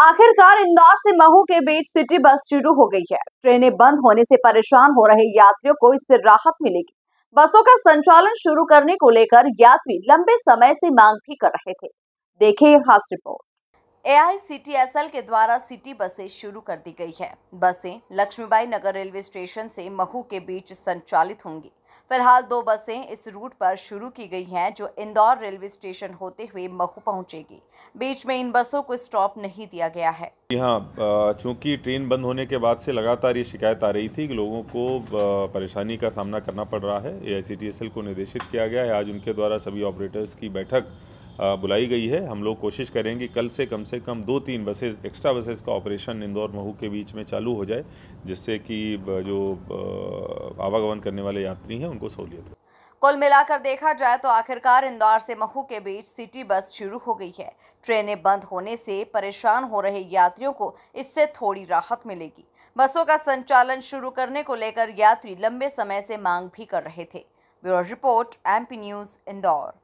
आखिरकार इंदौर से महू के बीच सिटी बस शुरू हो गई है ट्रेनें बंद होने से परेशान हो रहे यात्रियों को इससे राहत मिलेगी बसों का संचालन शुरू करने को लेकर यात्री लंबे समय से मांग भी कर रहे थे देखे खास रिपोर्ट एआईसीटीएसएल के द्वारा सिटी बसें शुरू कर दी गई है बसें लक्ष्मीबाई नगर रेलवे स्टेशन से महू के बीच संचालित होंगी फिलहाल दो बसें इस रूट पर शुरू की गई हैं जो इंदौर रेलवे स्टेशन होते हुए महू पहुंचेगी बीच में इन बसों को स्टॉप नहीं दिया गया है यहाँ चूंकि ट्रेन बंद होने के बाद से लगातार ये शिकायत आ रही थी कि लोगों को परेशानी का सामना करना पड़ रहा है ए को निर्देशित किया गया है आज उनके द्वारा सभी ऑपरेटर्स की बैठक बुलाई गई है हम लोग कोशिश करेंगे कल से कम से कम दो तीन बसेज एक्स्ट्रा बसेज का ऑपरेशन इंदौर महू के बीच में चालू हो जाए जिससे कि जो आवागमन करने वाले यात्री हैं उनको सहूलियत है कुल मिलाकर देखा जाए तो आखिरकार इंदौर से महू के बीच सिटी बस शुरू हो गई है ट्रेनें बंद होने से परेशान हो रहे यात्रियों को इससे थोड़ी राहत मिलेगी बसों का संचालन शुरू करने को लेकर यात्री लंबे समय से मांग भी कर रहे थे bureau report MP news Indore